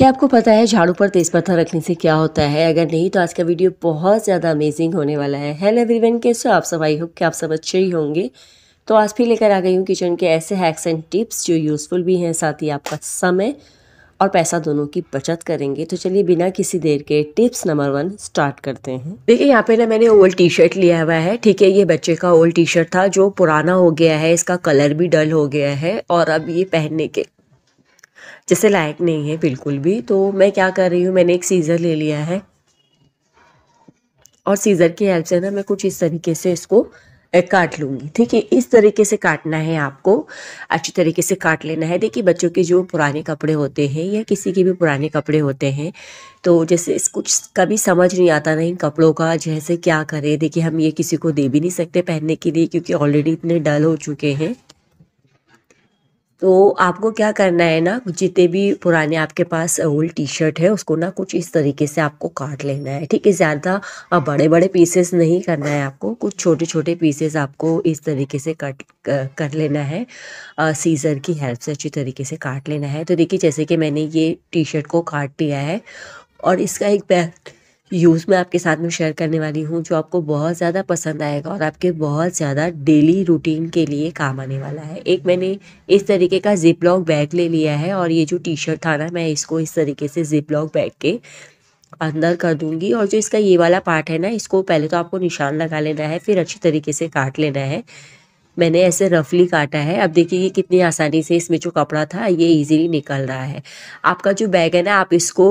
क्या आपको पता है झाड़ू पर तेज पत्थर रखने से क्या होता है अगर नहीं तो आज का वीडियो बहुत ज़्यादा अमेजिंग होने वाला है हेलो एवरीवन कैसे आप सब आई हो क्या आप सब अच्छे ही होंगे तो आज फिर लेकर आ गई हूँ किचन के ऐसे हैक्स एंड टिप्स जो यूज़फुल भी हैं साथ ही आपका समय और पैसा दोनों की बचत करेंगे तो चलिए बिना किसी देर के टिप्स नंबर वन स्टार्ट करते हैं देखिए यहाँ पे ना मैंने ओल्ड टी शर्ट लिया हुआ है ठीक है ये बच्चे का ओल्ड टी शर्ट था जो पुराना हो गया है इसका कलर भी डल हो गया है और अब ये पहनने के जैसे लायक नहीं है बिल्कुल भी तो मैं क्या कर रही हूँ मैंने एक सीज़र ले लिया है और सीज़र की हेल्प से ना मैं कुछ इस तरीके से इसको काट लूँगी ठीक है इस तरीके से काटना है आपको अच्छी तरीके से काट लेना है देखिए बच्चों के जो पुराने कपड़े होते हैं या किसी के भी पुराने कपड़े होते हैं तो जैसे इस कुछ कभी समझ नहीं आता ना इन कपड़ों का जैसे क्या करें देखिए हम ये किसी को दे भी नहीं सकते पहनने के लिए क्योंकि ऑलरेडी इतने डल हो चुके हैं तो आपको क्या करना है ना जितने भी पुराने आपके पास ओल्ड टी शर्ट है उसको ना कुछ इस तरीके से आपको काट लेना है ठीक है ज़्यादा बड़े बड़े पीसेस नहीं करना है आपको कुछ छोटे छोटे पीसेस आपको इस तरीके से कट कर लेना है सीज़र की हेल्प से अच्छी तरीके से काट लेना है तो देखिए जैसे कि मैंने ये टी शर्ट को काट लिया है और इसका एक बैक यूज़ मैं आपके साथ में शेयर करने वाली हूँ जो आपको बहुत ज़्यादा पसंद आएगा और आपके बहुत ज़्यादा डेली रूटीन के लिए काम आने वाला है एक मैंने इस तरीके का जिप लॉक बैग ले लिया है और ये जो टी शर्ट था ना मैं इसको इस तरीके से जिप लॉक बैग के अंदर कर दूंगी और जो इसका ये वाला पार्ट है ना इसको पहले तो आपको निशान लगा लेना है फिर अच्छी तरीके से काट लेना है मैंने ऐसे रफली काटा है अब देखिए ये कितनी आसानी से इसमें जो कपड़ा था ये इजीली निकल रहा है आपका जो बैग है ना आप इसको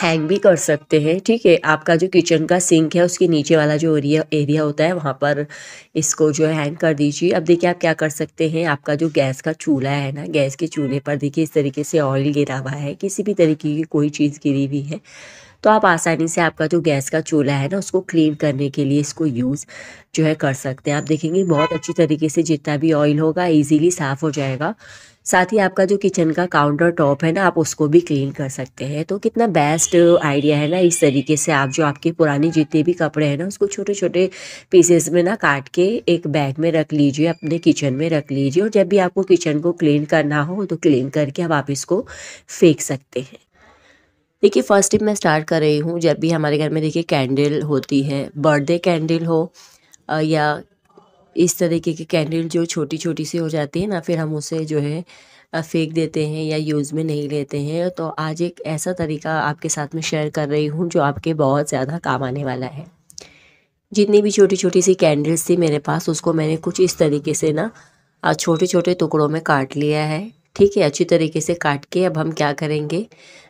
हैंग भी कर सकते हैं ठीक है आपका जो किचन का सिंक है उसके नीचे वाला जो एरिया एरिया होता है वहाँ पर इसको जो है हैंग कर दीजिए अब देखिए आप क्या कर सकते हैं आपका जो गैस का चूल्हा है ना गैस के चूल्हे पर देखिए इस तरीके से ऑयल गिरा हुआ है किसी भी तरीके की कोई चीज़ गिरी हुई है तो आप आसानी से आपका जो गैस का चूल्हा है ना उसको क्लीन करने के लिए इसको यूज़ जो है कर सकते हैं आप देखेंगे बहुत अच्छी तरीके से जितना भी ऑयल होगा ईजीली साफ़ हो जाएगा साथ ही आपका जो किचन का काउंटर टॉप है ना आप उसको भी क्लीन कर सकते हैं तो कितना बेस्ट आइडिया है ना इस तरीके से आप जो आपके पुराने जितने भी कपड़े हैं ना उसको छोटे छोटे पीसेस में ना काट के एक बैग में रख लीजिए अपने किचन में रख लीजिए और जब भी आपको किचन को क्लीन करना हो तो क्लीन करके आप इसको फेंक सकते हैं देखिए फर्स्ट टिप मैं स्टार्ट कर रही हूँ जब भी हमारे घर में देखिए कैंडल होती है बर्थडे कैंडल हो या इस तरीके की कैंडल जो छोटी छोटी सी हो जाती है ना फिर हम उसे जो है फेंक देते हैं या यूज़ में नहीं लेते हैं तो आज एक ऐसा तरीका आपके साथ में शेयर कर रही हूँ जो आपके बहुत ज़्यादा काम आने वाला है जितनी भी छोटी छोटी सी कैंडल्स थी मेरे पास उसको मैंने कुछ इस तरीके से ना छोटे छोटे टुकड़ों में काट लिया है ठीक है अच्छी तरीके से काट के अब हम क्या करेंगे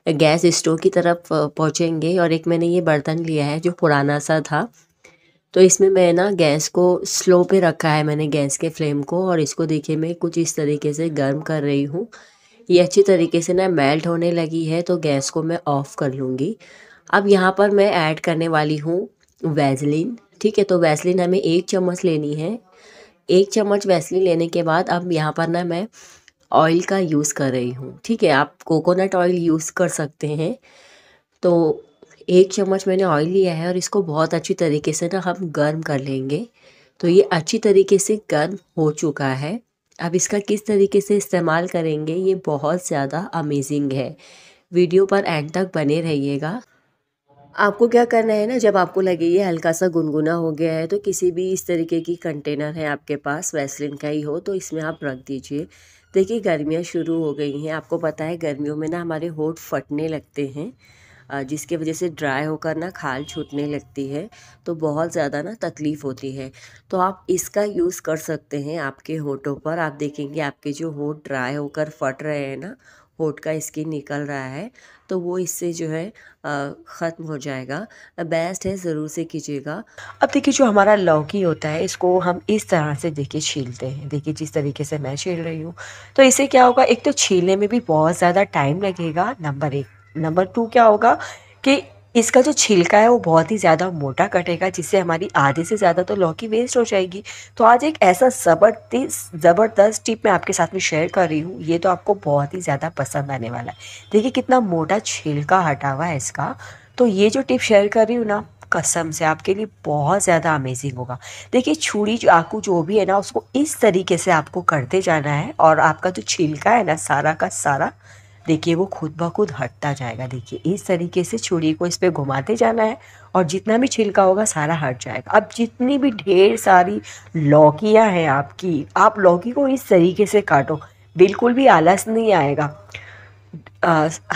गैस स्टोव की तरफ पहुँचेंगे और एक मैंने ये बर्तन लिया है जो पुराना सा था तो इसमें मैं ना गैस को स्लो पे रखा है मैंने गैस के फ्लेम को और इसको देखिए मैं कुछ इस तरीके से गर्म कर रही हूँ ये अच्छी तरीके से ना मेल्ट होने लगी है तो गैस को मैं ऑफ़ कर लूँगी अब यहाँ पर मैं ऐड करने वाली हूँ वैजलिन ठीक है तो वैसलिन हमें एक चम्मच लेनी है एक चम्मच वैसलिन लेने के बाद अब यहाँ पर ना मैं ऑयल का यूज़ कर रही हूँ ठीक है आप कोकोनट ऑयल यूज़ कर सकते हैं तो एक चम्मच मैंने ऑयल लिया है और इसको बहुत अच्छी तरीके से ना हम गर्म कर लेंगे तो ये अच्छी तरीके से गर्म हो चुका है अब इसका किस तरीके से इस्तेमाल करेंगे ये बहुत ज़्यादा अमेजिंग है वीडियो पर एंड तक बने रहिएगा आपको क्या करना है ना जब आपको लगे ये हल्का सा गुनगुना हो गया है तो किसी भी इस तरीके की कंटेनर है आपके पास वैसलिन का ही हो तो इसमें आप रख दीजिए देखिए गर्मियाँ शुरू हो गई हैं आपको पता है गर्मियों में ना हमारे होठ फटने लगते हैं जिसके वजह से ड्राई होकर ना खाल छूटने लगती है तो बहुत ज़्यादा ना तकलीफ़ होती है तो आप इसका यूज़ कर सकते हैं आपके होठों पर आप देखेंगे आपके जो होठ ड्राई होकर फट रहे हैं ना होठ का स्किन निकल रहा है तो वो इससे जो है ख़त्म हो जाएगा बेस्ट है ज़रूर से कीजिएगा अब देखिए जो हमारा लौकी होता है इसको हम इस तरह से देखिए छीलते हैं देखिए जिस तरीके से मैं छील रही हूँ तो इससे क्या होगा एक तो छीलने में भी बहुत ज़्यादा टाइम लगेगा नंबर एक नंबर टू क्या होगा कि इसका जो छिलका है वो बहुत ही ज़्यादा मोटा कटेगा जिससे हमारी आधे से ज़्यादा तो लौकी वेस्ट हो जाएगी तो आज एक ऐसा ज़बरदस्त ज़बरदस्त टिप मैं आपके साथ में शेयर कर रही हूँ ये तो आपको बहुत ही ज़्यादा पसंद आने वाला है देखिए कितना मोटा छिलका हटा हुआ है इसका तो ये जो टिप शेयर कर रही हूँ ना कसम से आपके लिए बहुत ज़्यादा अमेजिंग होगा देखिए छुड़ी जो आकू जो भी है ना उसको इस तरीके से आपको करते जाना है और आपका जो छिलका है ना सारा का सारा देखिए वो खुद ब खुद हटता जाएगा देखिए इस तरीके से छुरी को इस पर घुमाते जाना है और जितना भी छिलका होगा सारा हट जाएगा अब जितनी भी ढेर सारी लौकियाँ हैं आपकी आप लौकी को इस तरीके से काटो बिल्कुल भी आलस नहीं आएगा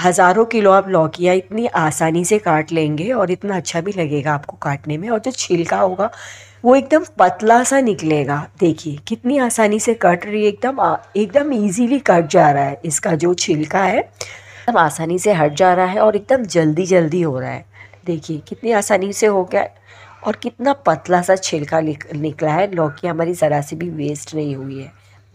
हज़ारों किलो आप लौकियाँ इतनी आसानी से काट लेंगे और इतना अच्छा भी लगेगा आपको काटने में और जो छिलका होगा वो एकदम पतला सा निकलेगा देखिए कितनी आसानी से कट रही है एकदम एकदम इजीली कट जा रहा है इसका जो छिलका है एकदम आसानी से हट जा रहा है और एकदम जल्दी जल्दी हो रहा है देखिए कितनी आसानी से हो गया और कितना पतला सा छिलका निकला है लौकी हमारी ज़रा से भी वेस्ट नहीं हुई है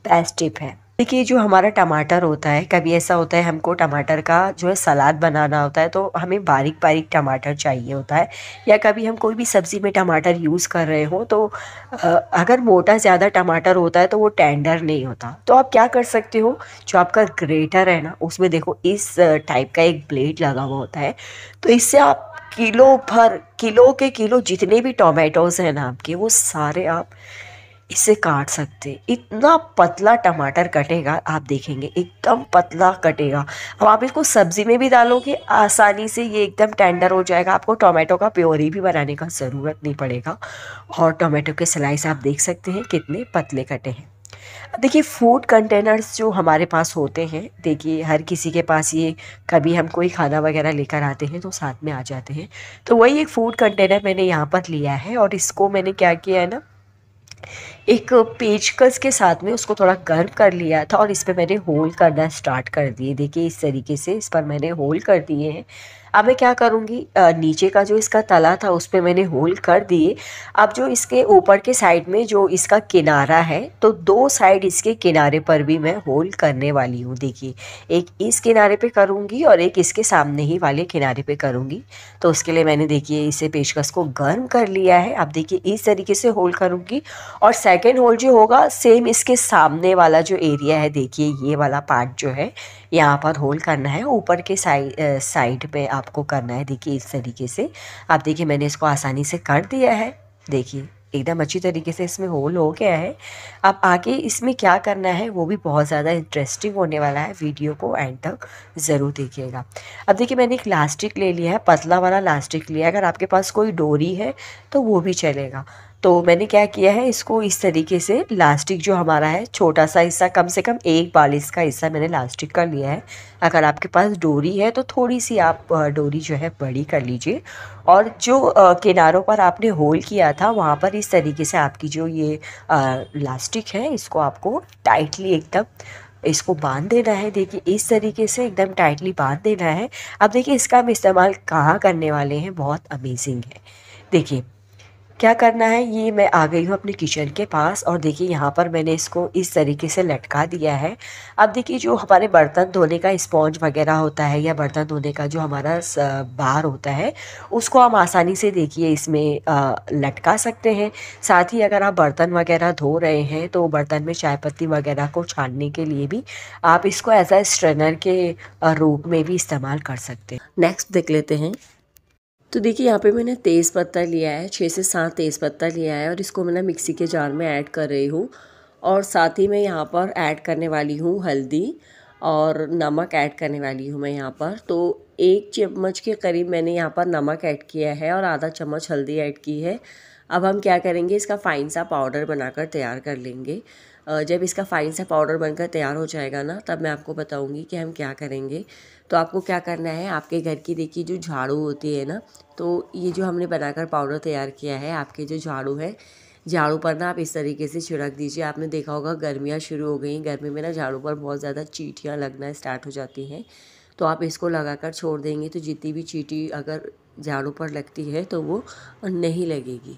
बेस्ट टिप है देखिए जो हमारा टमाटर होता है कभी ऐसा होता है हमको टमाटर का जो है सलाद बनाना होता है तो हमें बारीक बारीक टमाटर चाहिए होता है या कभी हम कोई भी सब्ज़ी में टमाटर यूज़ कर रहे हो तो अगर मोटा ज़्यादा टमाटर होता है तो वो टेंडर नहीं होता तो आप क्या कर सकते हो जो आपका ग्रेटर है ना उसमें देखो इस टाइप का एक ब्लेड लगा हुआ होता है तो इससे आप किलो भर किलो के किलो जितने भी टोमेटोज़ हैं ना आपके वो सारे आप इसे काट सकते इतना पतला टमाटर कटेगा आप देखेंगे एकदम पतला कटेगा अब आप इसको सब्ज़ी में भी डालोगे आसानी से ये एकदम टेंडर हो जाएगा आपको टोमेटो का प्योरी भी बनाने का ज़रूरत नहीं पड़ेगा और टोमेटो के स्लाइस आप देख सकते हैं कितने पतले कटे हैं देखिए फूड कंटेनर्स जो हमारे पास होते हैं देखिए हर किसी के पास ये कभी हम कोई खाना वगैरह लेकर आते हैं तो साथ में आ जाते हैं तो वही एक फ़ूड कंटेनर मैंने यहाँ पर लिया है और इसको मैंने क्या किया है ना एक पेचकस के साथ में उसको थोड़ा गर्म कर लिया था और इस पर मैंने होल करना स्टार्ट कर दिए देखिए इस तरीके से इस पर मैंने होल कर दिए हैं अब मैं क्या करूँगी नीचे का जो इसका तला था उस पर मैंने होल कर दिए अब जो इसके ऊपर के साइड में जो इसका किनारा है तो दो साइड इसके किनारे पर भी मैं होल करने वाली हूँ देखिए एक इस किनारे पे करूँगी और एक इसके सामने ही वाले किनारे पे करूँगी तो उसके लिए मैंने देखिए इसे पेशकश को गर्म कर लिया है अब देखिए इस तरीके से होल करूँगी और साइड सेकेंड होल जो होगा सेम इसके सामने वाला जो एरिया है देखिए ये वाला पार्ट जो है यहाँ पर होल करना है ऊपर के साइड साइड पे आपको करना है देखिए इस तरीके से आप देखिए मैंने इसको आसानी से कर दिया है देखिए एकदम अच्छी तरीके से इसमें होल हो गया है अब आगे इसमें क्या करना है वो भी बहुत ज़्यादा इंटरेस्टिंग होने वाला है वीडियो को एंड तक ज़रूर देखिएगा अब देखिए मैंने एक लास्टिक ले लिया है पतला वाला लास्टिक लिया अगर आपके पास कोई डोरी है तो वो भी चलेगा तो मैंने क्या किया है इसको इस तरीके से लास्टिक जो हमारा है छोटा सा हिस्सा कम से कम एक बालिस का हिस्सा मैंने लास्टिक का लिया है अगर आपके पास डोरी है तो थोड़ी सी आप डोरी जो है बड़ी कर लीजिए और जो किनारों पर आपने होल किया था वहाँ पर इस तरीके से आपकी जो ये लास्टिक है इसको आपको टाइटली एकदम इसको बांध देना है देखिए इस तरीके से एकदम टाइटली बांध देना है अब देखिए इसका हम इस्तेमाल कहाँ करने वाले हैं बहुत अमेजिंग है देखिए क्या करना है ये मैं आ गई हूँ अपने किचन के पास और देखिए यहाँ पर मैंने इसको इस तरीके से लटका दिया है अब देखिए जो हमारे बर्तन धोने का स्पॉन्ज वगैरह होता है या बर्तन धोने का जो हमारा बार होता है उसको हम आसानी से देखिए इसमें लटका सकते हैं साथ ही अगर आप बर्तन वगैरह धो रहे हैं तो बर्तन में चाय पत्ती वगैरह को छानने के लिए भी आप इसको एज आ स्ट्रेनर के रूप में भी इस्तेमाल कर सकते हैं नेक्स्ट देख लेते हैं तो देखिए यहाँ पे मैंने तेज़ पत्ता लिया है छः से सात तेज़ पत्ता लिया है और इसको मैं मिक्सी के जार में ऐड कर रही हूँ और साथ ही मैं यहाँ पर ऐड करने वाली हूँ हल्दी और नमक ऐड करने वाली हूँ मैं यहाँ पर तो एक चम्मच के करीब मैंने यहाँ पर नमक ऐड किया है और आधा चम्मच हल्दी ऐड की है अब हम क्या करेंगे इसका फ़ाइन सा पाउडर बनाकर तैयार कर लेंगे जब इसका फ़ाइन सा पाउडर बनकर तैयार हो जाएगा ना तब मैं आपको बताऊंगी कि हम क्या करेंगे तो आपको क्या करना है आपके घर की देखिए जो झाड़ू होती है ना तो ये जो हमने बनाकर पाउडर तैयार किया है आपके जो झाड़ू है झाड़ू पर ना आप इस तरीके से छिड़क दीजिए आपने देखा होगा गर्मियाँ शुरू हो गई गर्मी में ना झाड़ू पर बहुत ज़्यादा चीटियाँ लगना स्टार्ट हो जाती हैं तो आप इसको लगाकर छोड़ देंगे तो जितनी भी चीटी अगर झाड़ू पर लगती है तो वो नहीं लगेगी